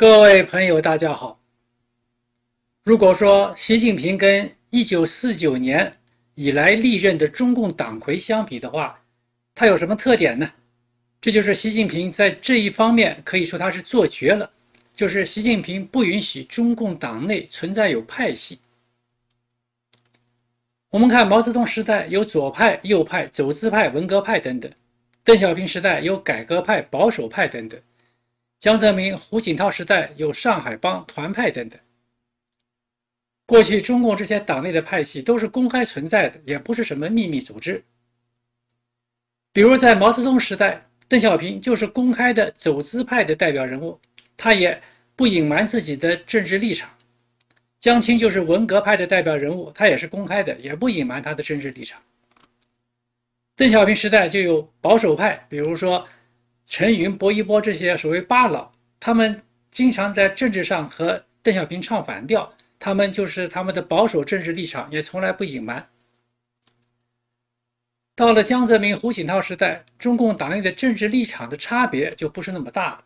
各位朋友，大家好。如果说习近平跟一九四九年以来历任的中共党魁相比的话，他有什么特点呢？这就是习近平在这一方面可以说他是做绝了，就是习近平不允许中共党内存在有派系。我们看毛泽东时代有左派、右派、走资派、文革派等等；邓小平时代有改革派、保守派等等。江泽民、胡锦涛时代有上海帮、团派等等。过去中共这些党内的派系都是公开存在的，也不是什么秘密组织。比如在毛泽东时代，邓小平就是公开的走资派的代表人物，他也不隐瞒自己的政治立场。江青就是文革派的代表人物，他也是公开的，也不隐瞒他的政治立场。邓小平时代就有保守派，比如说。陈云、薄一波这些所谓“八老”，他们经常在政治上和邓小平唱反调。他们就是他们的保守政治立场，也从来不隐瞒。到了江泽民、胡锦涛时代，中共党内的政治立场的差别就不是那么大了，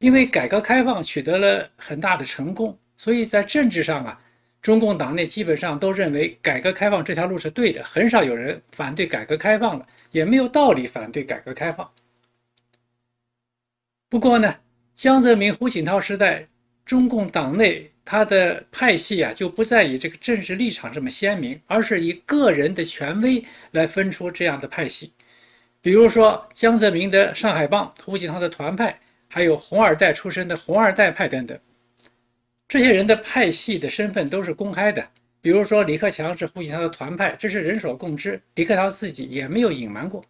因为改革开放取得了很大的成功，所以在政治上啊，中共党内基本上都认为改革开放这条路是对的，很少有人反对改革开放了，也没有道理反对改革开放。不过呢，江泽民、胡锦涛时代，中共党内他的派系啊，就不再以这个政治立场这么鲜明，而是以个人的权威来分出这样的派系。比如说，江泽民的上海帮、胡锦涛的团派，还有红二代出身的红二代派等等，这些人的派系的身份都是公开的。比如说，李克强是胡锦涛的团派，这是人所共知，李克强自己也没有隐瞒过。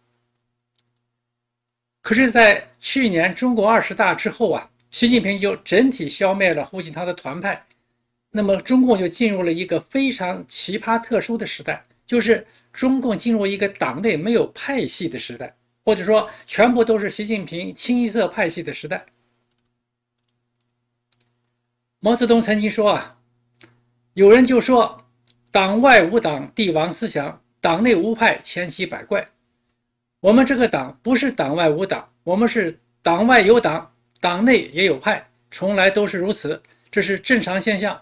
可是，在去年中国二十大之后啊，习近平就整体消灭了胡锦涛的团派，那么中共就进入了一个非常奇葩、特殊的时代，就是中共进入一个党内没有派系的时代，或者说全部都是习近平清一色派系的时代。毛泽东曾经说啊，有人就说“党外无党，帝王思想；党内无派，千奇百怪。”我们这个党不是党外无党，我们是党外有党，党内也有派，从来都是如此，这是正常现象。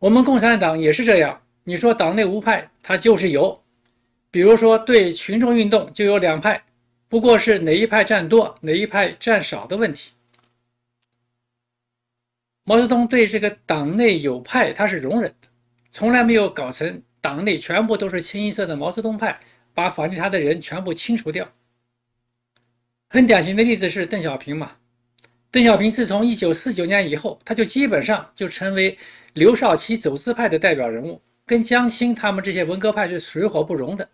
我们共产党也是这样，你说党内无派，它就是有。比如说对群众运动就有两派，不过是哪一派占多，哪一派占少的问题。毛泽东对这个党内有派他是容忍的，从来没有搞成党内全部都是清一色的毛泽东派。把反对他的人全部清除掉。很典型的例子是邓小平嘛。邓小平自从一九四九年以后，他就基本上就成为刘少奇走资派的代表人物，跟江青他们这些文革派是水火不容的。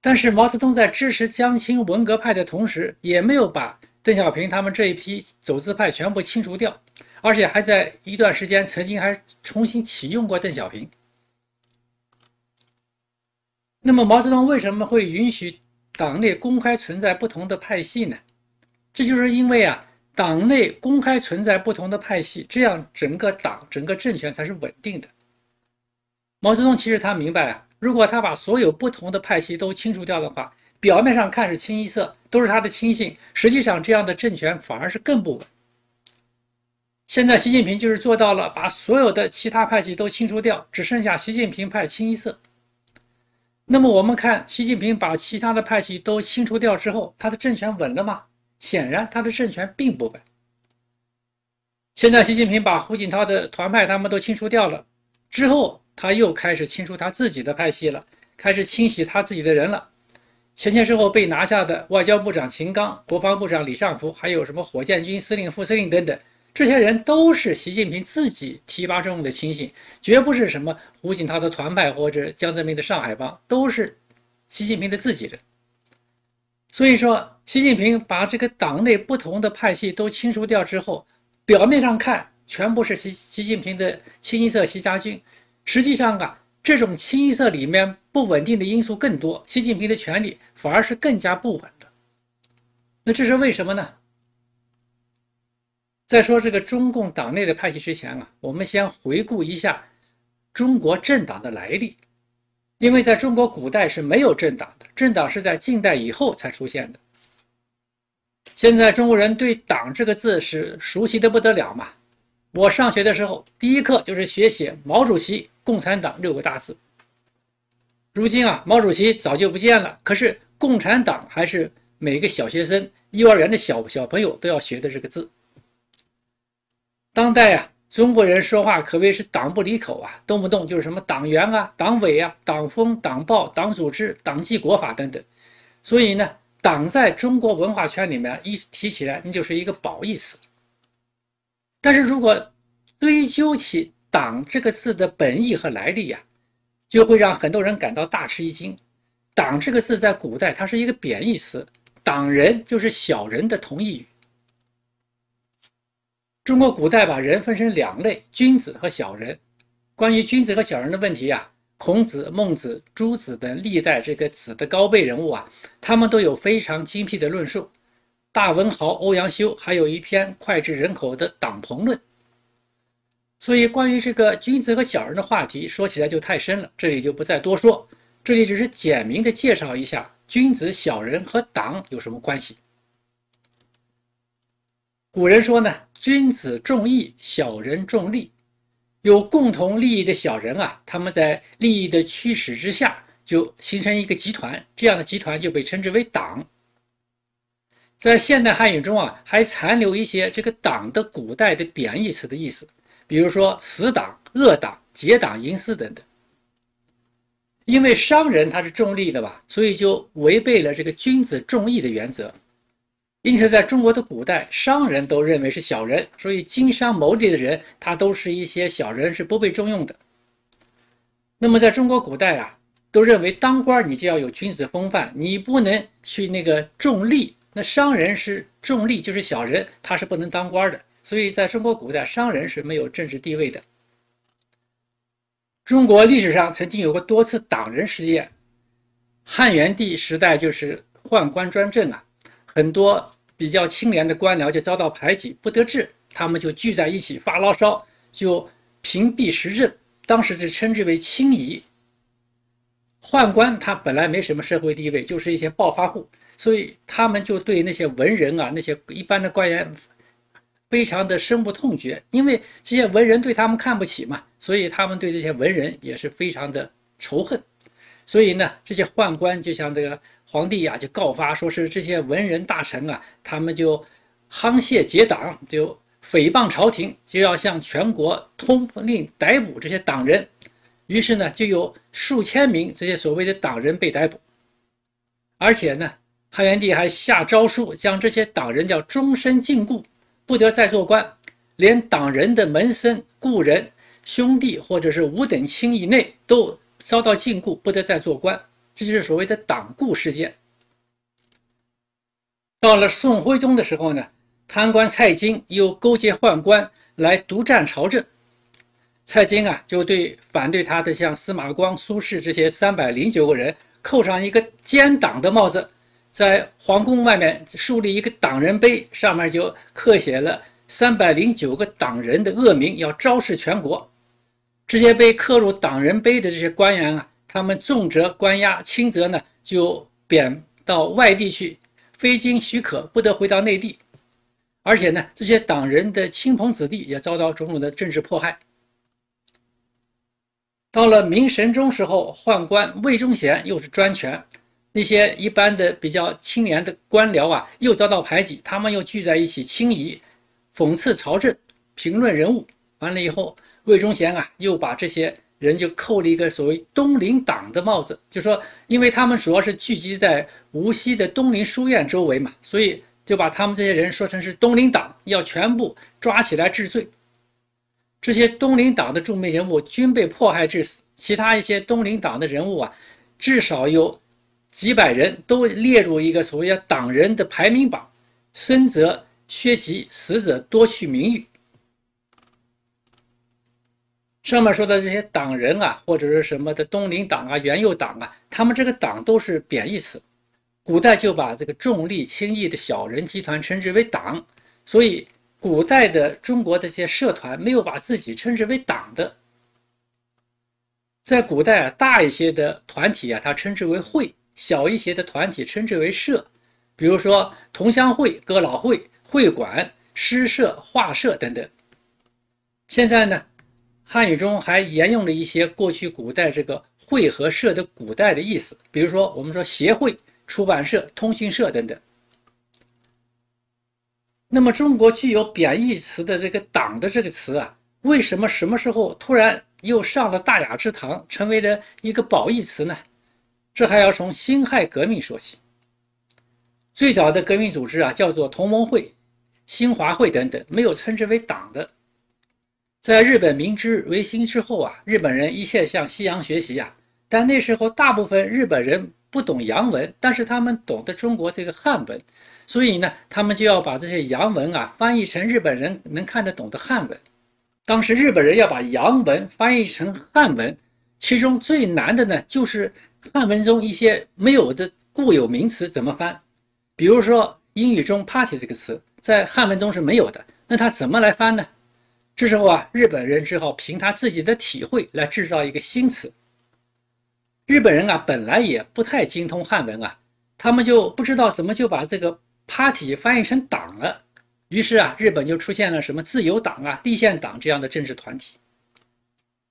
但是毛泽东在支持江青文革派的同时，也没有把邓小平他们这一批走资派全部清除掉，而且还在一段时间曾经还重新启用过邓小平。那么毛泽东为什么会允许党内公开存在不同的派系呢？这就是因为啊，党内公开存在不同的派系，这样整个党、整个政权才是稳定的。毛泽东其实他明白啊，如果他把所有不同的派系都清除掉的话，表面上看是清一色都是他的亲信，实际上这样的政权反而是更不稳。现在习近平就是做到了，把所有的其他派系都清除掉，只剩下习近平派清一色。那么我们看，习近平把其他的派系都清除掉之后，他的政权稳了吗？显然，他的政权并不稳。现在，习近平把胡锦涛的团派他们都清除掉了之后，他又开始清除他自己的派系了，开始清洗他自己的人了。前前后后被拿下的外交部长秦刚、国防部长李尚福，还有什么火箭军司令、副司令等等。这些人都是习近平自己提拔重用的亲信，绝不是什么胡锦涛的团派或者江泽民的上海帮，都是习近平的自己人。所以说，习近平把这个党内不同的派系都清除掉之后，表面上看全部是习习近平的清一色习家军，实际上啊，这种清一色里面不稳定的因素更多，习近平的权力反而是更加不稳的。那这是为什么呢？在说这个中共党内的派系之前啊，我们先回顾一下中国政党的来历，因为在中国古代是没有政党的，政党是在近代以后才出现的。现在中国人对“党”这个字是熟悉的不得了嘛！我上学的时候，第一课就是学写“毛主席共产党”六个大字。如今啊，毛主席早就不见了，可是“共产党”还是每个小学生、幼儿园的小小朋友都要学的这个字。当代啊，中国人说话可谓是党不离口啊，动不动就是什么党员啊、党委啊、党风、党报、党组织、党纪国法等等。所以呢，党在中国文化圈里面一提起来，那就是一个褒义词。但是如果追究起“党”这个字的本意和来历呀，就会让很多人感到大吃一惊。“党”这个字在古代它是一个贬义词，“党人”就是小人的同义语。中国古代把人分成两类，君子和小人。关于君子和小人的问题呀，孔子、孟子、朱子等历代这个子的高辈人物啊，他们都有非常精辟的论述。大文豪欧阳修还有一篇脍炙人口的《党朋论》。所以，关于这个君子和小人的话题，说起来就太深了，这里就不再多说。这里只是简明的介绍一下君子、小人和党有什么关系。古人说呢。君子重义，小人重利。有共同利益的小人啊，他们在利益的驱使之下，就形成一个集团，这样的集团就被称之为党。在现代汉语中啊，还残留一些这个“党”的古代的贬义词的意思，比如说“死党”“恶党”“结党营私”等等。因为商人他是重利的吧，所以就违背了这个君子重义的原则。并且在中国的古代，商人都认为是小人，所以经商谋利的人，他都是一些小人，是不被重用的。那么在中国古代啊，都认为当官你就要有君子风范，你不能去那个重利。那商人是重利，就是小人，他是不能当官的。所以在中国古代，商人是没有政治地位的。中国历史上曾经有过多次党人事件，汉元帝时代就是宦官专政啊，很多。比较清廉的官僚就遭到排挤，不得志，他们就聚在一起发牢骚，就屏蔽时政，当时是称之为“清夷。宦官他本来没什么社会地位，就是一些暴发户，所以他们就对那些文人啊，那些一般的官员，非常的深恶痛绝，因为这些文人对他们看不起嘛，所以他们对这些文人也是非常的仇恨。所以呢，这些宦官就像这个皇帝呀，就告发说是这些文人大臣啊，他们就沆瀣结党，就诽谤朝廷，就要向全国通令逮捕这些党人。于是呢，就有数千名这些所谓的党人被逮捕，而且呢，汉元帝还下诏书将这些党人叫终身禁锢，不得再做官，连党人的门生、故人、兄弟或者是五等卿以内都。遭到禁锢，不得再做官，这就是所谓的党锢事件。到了宋徽宗的时候呢，贪官蔡京又勾结宦官来独占朝政。蔡京啊，就对反对他的像司马光、苏轼这些三百零九个人，扣上一个奸党的帽子，在皇宫外面树立一个党人碑，上面就刻写了三百零九个党人的恶名，要昭示全国。这些被刻入党人碑的这些官员啊，他们重则关押，轻则呢就贬到外地去，非经许可不得回到内地。而且呢，这些党人的亲朋子弟也遭到种种的政治迫害。到了明神宗时候，宦官魏忠贤又是专权，那些一般的比较清廉的官僚啊，又遭到排挤，他们又聚在一起轻议、讽刺朝政、评论人物，完了以后。魏忠贤啊，又把这些人就扣了一个所谓“东林党”的帽子，就说因为他们主要是聚集在无锡的东林书院周围嘛，所以就把他们这些人说成是东林党，要全部抓起来治罪。这些东林党的著名人物均被迫害致死，其他一些东林党的人物啊，至少有几百人都列入一个所谓“党人”的排名榜，生则削籍，死者多去名誉。上面说的这些党人啊，或者是什么的东林党啊、元佑党啊，他们这个“党”都是贬义词。古代就把这个重利轻义的小人集团称之为“党”，所以古代的中国这些社团没有把自己称之为“党”的。在古代啊，大一些的团体啊，它称之为“会”，小一些的团体称之为“社”，比如说同乡会、哥老会、会馆、诗社、画社等等。现在呢？汉语中还沿用了一些过去古代这个会和社的古代的意思，比如说我们说协会、出版社、通讯社等等。那么中国具有贬义词的这个“党”的这个词啊，为什么什么时候突然又上了大雅之堂，成为了一个褒义词呢？这还要从辛亥革命说起。最早的革命组织啊，叫做同盟会、兴华会等等，没有称之为党的。在日本明治维新之后啊，日本人一切向西洋学习呀。但那时候大部分日本人不懂洋文，但是他们懂得中国这个汉文，所以呢，他们就要把这些洋文啊翻译成日本人能看得懂的汉文。当时日本人要把洋文翻译成汉文，其中最难的呢就是汉文中一些没有的固有名词怎么翻。比如说英语中 party 这个词在汉文中是没有的，那它怎么来翻呢？这时候啊，日本人只好凭他自己的体会来制造一个新词。日本人啊，本来也不太精通汉文啊，他们就不知道怎么就把这个 “party” 翻译成“党”了。于是啊，日本就出现了什么自由党啊、立宪党这样的政治团体。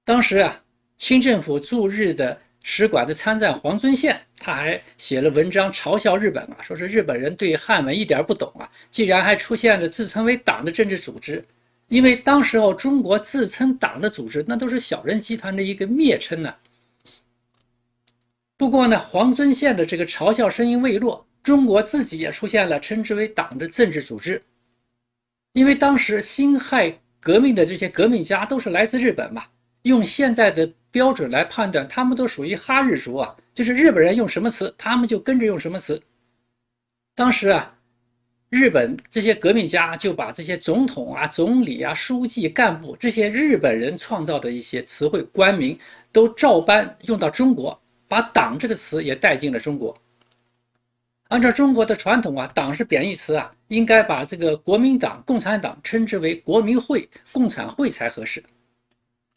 当时啊，清政府驻日的使馆的参赞黄遵宪，他还写了文章嘲笑日本啊，说是日本人对汉文一点不懂啊，竟然还出现了自称为党的政治组织。因为当时候中国自称党的组织，那都是小人集团的一个蔑称呢。不过呢，黄遵宪的这个嘲笑声音未落，中国自己也出现了称之为党的政治组织。因为当时辛亥革命的这些革命家都是来自日本嘛，用现在的标准来判断，他们都属于哈日族啊，就是日本人用什么词，他们就跟着用什么词。当时啊。日本这些革命家就把这些总统啊、总理啊、书记干部这些日本人创造的一些词汇、官名都照搬用到中国，把“党”这个词也带进了中国。按照中国的传统啊，“党”是贬义词啊，应该把这个国民党、共产党称之为国民会、共产会才合适。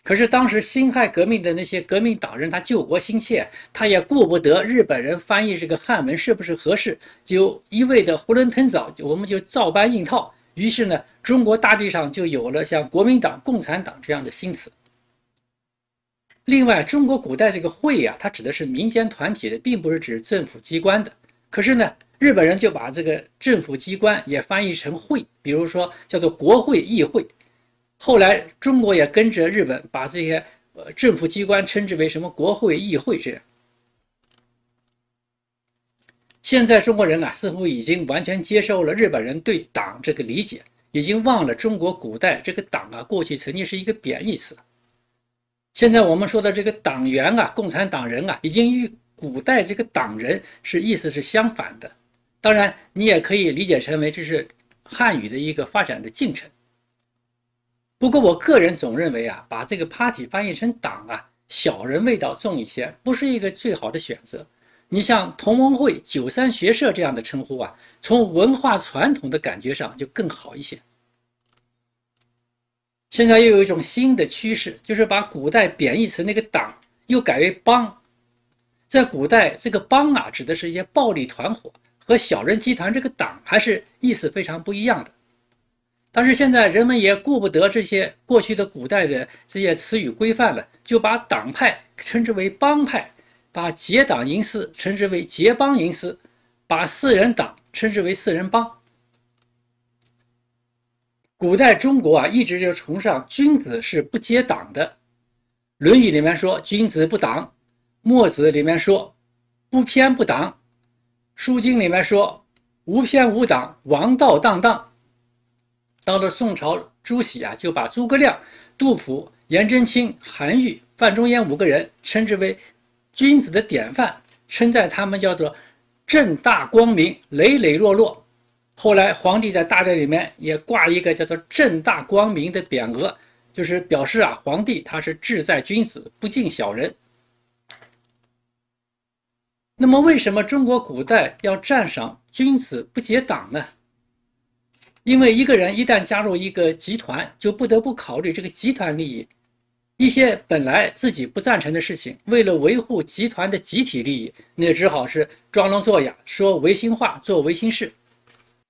可是当时辛亥革命的那些革命党人，他救国心切，他也顾不得日本人翻译这个汉文是不是合适，就一味的囫囵吞枣，我们就照搬硬套。于是呢，中国大地上就有了像国民党、共产党这样的新词。另外，中国古代这个“会”呀，它指的是民间团体的，并不是指政府机关的。可是呢，日本人就把这个政府机关也翻译成“会”，比如说叫做国会议会。后来，中国也跟着日本把这些呃政府机关称之为什么国会议会这样。现在中国人啊，似乎已经完全接受了日本人对“党”这个理解，已经忘了中国古代这个“党”啊，过去曾经是一个贬义词。现在我们说的这个党员啊，共产党人啊，已经与古代这个“党人”是意思是相反的。当然，你也可以理解成为这是汉语的一个发展的进程。不过，我个人总认为啊，把这个 party 翻译成党啊，小人味道重一些，不是一个最好的选择。你像同盟会、九三学社这样的称呼啊，从文化传统的感觉上就更好一些。现在又有一种新的趋势，就是把古代贬义词那个党又改为帮。在古代，这个帮啊，指的是一些暴力团伙和小人集团，这个党还是意思非常不一样的。但是现在人们也顾不得这些过去的古代的这些词语规范了，就把党派称之为帮派，把结党营私称之为结帮营私，把四人党称之为四人帮。古代中国啊，一直就崇尚君子是不结党的，《论语》里面说君子不党，《墨子》里面说不偏不党，《书经》里面说无偏无党，王道荡荡。到了宋朝，朱熹啊就把诸葛亮、杜甫、颜真卿、韩愈、范仲淹五个人称之为君子的典范，称赞他们叫做正大光明、磊磊落落。后来皇帝在大殿里面也挂一个叫做“正大光明”的匾额，就是表示啊，皇帝他是志在君子，不敬小人。那么，为什么中国古代要赞赏君子不结党呢？因为一个人一旦加入一个集团，就不得不考虑这个集团利益。一些本来自己不赞成的事情，为了维护集团的集体利益，那只好是装聋作哑，说违心话，做违心事。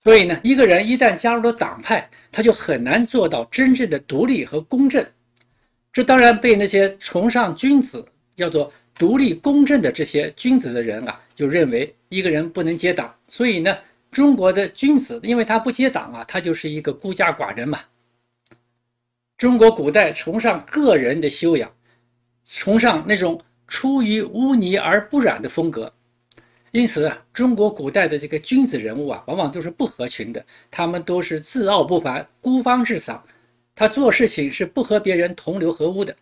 所以呢，一个人一旦加入了党派，他就很难做到真正的独立和公正。这当然被那些崇尚君子叫做独立公正的这些君子的人啊，就认为一个人不能接党。所以呢。中国的君子，因为他不结党啊，他就是一个孤家寡人嘛。中国古代崇尚个人的修养，崇尚那种出于污泥而不染的风格，因此，中国古代的这个君子人物啊，往往都是不合群的，他们都是自傲不凡、孤芳自赏，他做事情是不和别人同流合污的。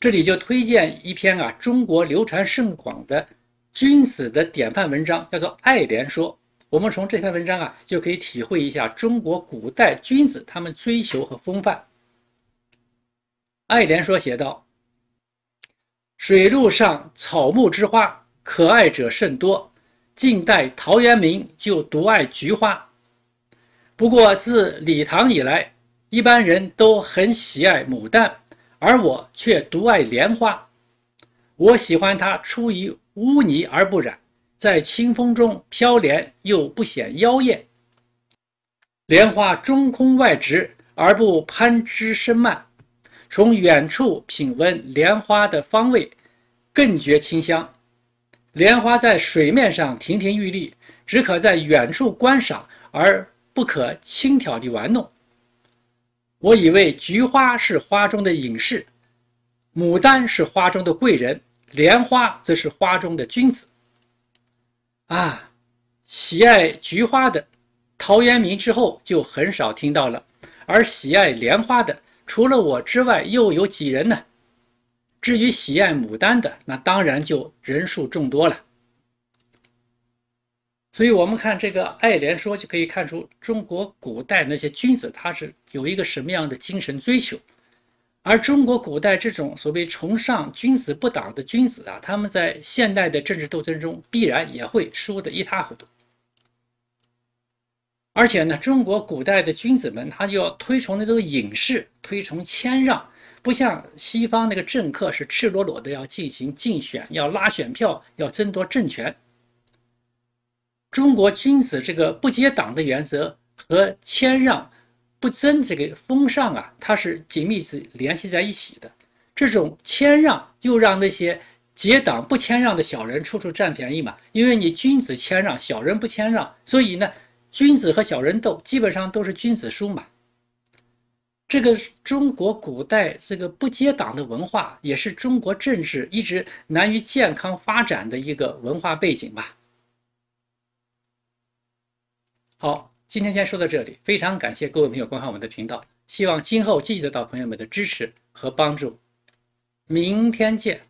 这里就推荐一篇啊，中国流传甚广的。君子的典范文章叫做《爱莲说》，我们从这篇文章啊就可以体会一下中国古代君子他们追求和风范。《爱莲说》写道：“水陆上草木之花，可爱者甚多。晋代陶渊明就独爱菊花。不过自李唐以来，一般人都很喜爱牡丹，而我却独爱莲花。我喜欢它出于。”污泥而不染，在清风中飘莲又不显妖艳。莲花中空外直而不攀枝生蔓，从远处品闻莲花的芳味，更觉清香。莲花在水面上亭亭玉立，只可在远处观赏而不可轻佻地玩弄。我以为菊花是花中的隐士，牡丹是花中的贵人。莲花则是花中的君子啊。喜爱菊花的陶渊明之后就很少听到了，而喜爱莲花的，除了我之外又有几人呢？至于喜爱牡丹的，那当然就人数众多了。所以，我们看这个《爱莲说》，就可以看出中国古代那些君子他是有一个什么样的精神追求。而中国古代这种所谓崇尚君子不党的君子啊，他们在现代的政治斗争中必然也会输得一塌糊涂。而且呢，中国古代的君子们，他就要推崇那种隐士，推崇谦让，不像西方那个政客是赤裸裸的要进行竞选，要拉选票，要争夺政权。中国君子这个不结党的原则和谦让。不争这个风尚啊，它是紧密是联系在一起的。这种谦让又让那些结党不谦让的小人处处占便宜嘛。因为你君子谦让，小人不谦让，所以呢，君子和小人斗，基本上都是君子输嘛。这个中国古代这个不结党的文化，也是中国政治一直难于健康发展的一个文化背景吧。好。今天先说到这里，非常感谢各位朋友观看我们的频道，希望今后继续得到朋友们的支持和帮助。明天见。